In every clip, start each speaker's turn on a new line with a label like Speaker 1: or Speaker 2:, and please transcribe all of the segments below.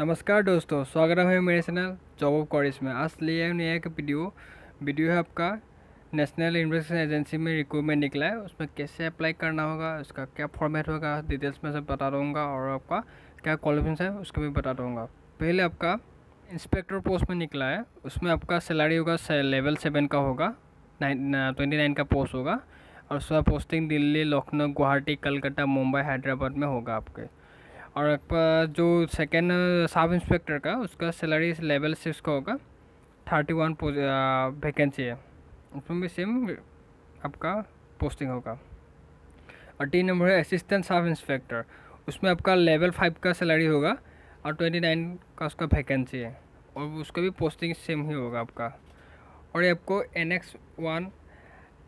Speaker 1: नमस्कार दोस्तों स्वागत है मेरे चैनल जॉब ऑफ कॉलेज में आज लिए है नया एक वीडियो वीडियो है आपका नेशनल इन्वेस्टेशन एजेंसी में रिक्रूटमेंट निकला है उसमें कैसे अप्लाई करना होगा उसका क्या फॉर्मेट होगा डिटेल्स में सब बता दूँगा और आपका क्या क्वालिफिकेशन है उसको भी बता दूँगा पहले आपका इंस्पेक्टर पोस्ट में निकला है उसमें आपका सैलरी होगा लेवल सेवन का होगा नाइन ट्वेंटी नाइन का पोस्ट होगा और उसका पोस्टिंग दिल्ली लखनऊ गुवाहाटी कलकत्ता मुंबई हैदराबाद में होगा आपके और आपका जो सेकेंड सब इंस्पेक्टर का उसका सैलरी लेवल सिक्स का होगा थर्टी वन वैकेंसी है उसमें भी सेम आपका पोस्टिंग होगा और तीन नंबर है असिस्टेंट सब इंस्पेक्टर उसमें आपका लेवल फाइव का सैलरी होगा और ट्वेंटी नाइन का उसका वैकेंसी है और उसका भी पोस्टिंग सेम ही होगा आपका और ये आपको N X one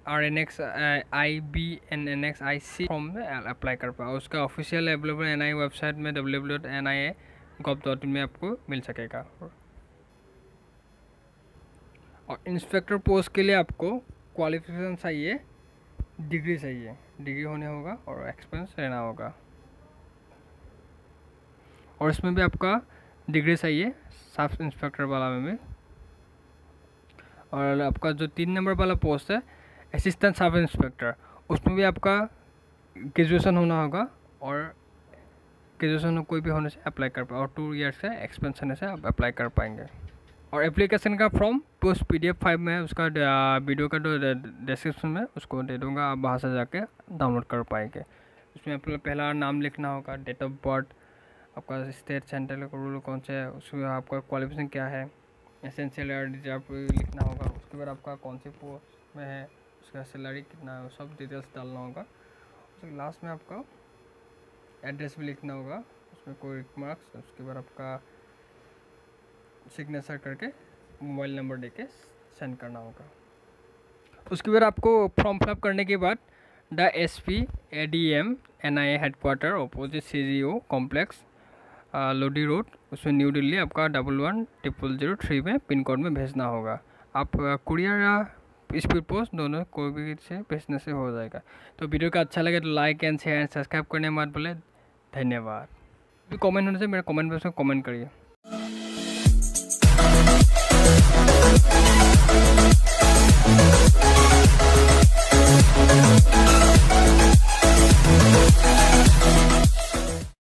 Speaker 1: R N X I B N N X I C form में अप्लाई कर पाओ उसका official available N I website में W dot N I A gov dot in में आपको मिल सकेगा और इंस्पेक्टर पोस्ट के लिए आपको क्वालिफिकेशन चाहिए डिग्री चाहिए डिग्री होने होगा और एक्सपीरियंस रहना होगा और इसमें भी आपका डिग्री चाहिए सब इंस्पेक्टर वाला में भी और आपका जो तीन नंबर वाला पोस्ट है असिस्टेंट सब इंस्पेक्टर उसमें भी आपका ग्रेजुएशन होना होगा और ग्रेजुएशन कोई भी होने से अप्लाई कर पाए और टू ईयर्स से एक्सपेंशन से आप अप्लाई कर पाएंगे और एप्लीकेशन का form post P D F five में उसका वीडियो का जो डिस्क्रिप्शन में उसको दे दूँगा आप वहाँ से जाके डाउनलोड कर पाएंगे उसमें अपना पहला नाम लिखना होगा डेट ऑफ बर्थ आपका स्टेट सेंट्रल रूल कौन से है उसमें आपका क्वालिफिकेशन क्या है एसेंशियल रिजर्व लिखना होगा उसके बाद आपका कौन से पोस्ट में है उसका सैलरी कितना है सब डिटेल्स डालना होगा उसके लास्ट में आपका एड्रेस भी लिखना होगा उसमें कोई मार्क्स उसके बाद आपका सिग्नेचर करके मोबाइल नंबर दे के सेंड करना होगा उसके बाद आपको फॉर्म फिलअप करने के बाद the S P A D M N I A headquarters opposite C G O complex Lodhi road उसमें न्यू दिल्ली आपका double one triple zero three में पिन कोड में भेजना होगा आप कुरियर uh, स्पीड पोस्ट दोनों कोई भी से बेचने से हो जाएगा तो वीडियो का अच्छा लगे तो like and share and subscribe करने मत बोले धन्यवाद कमेंट होने से मेरा कमेंट बॉक्स में कमेंट करिए